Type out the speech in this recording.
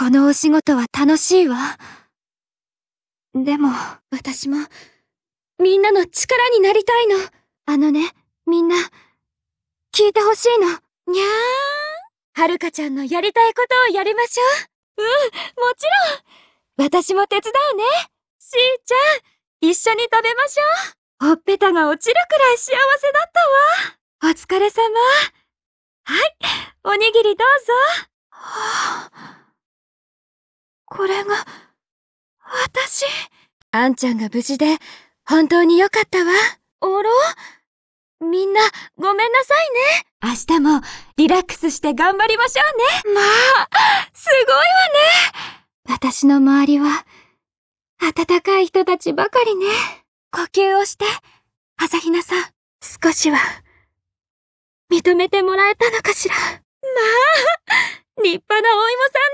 このお仕事は楽しいわ。でも、私も、みんなの力になりたいの。あのね、みんな、聞いてほしいの。にゃーん。はるかちゃんのやりたいことをやりましょう。うん、もちろん。私も手伝うね。しーちゃん、一緒に食べましょう。ほっぺたが落ちるくらい幸せだったわ。お疲れ様。はい、おにぎりどうぞ。これが、私。あんちゃんが無事で、本当によかったわ。おろみんな、ごめんなさいね。明日も、リラックスして頑張りましょうね。まあ、すごいわね。私の周りは、暖かい人たちばかりね。呼吸をして、朝比奈さん、少しは、認めてもらえたのかしら。まあ、立派なお芋さん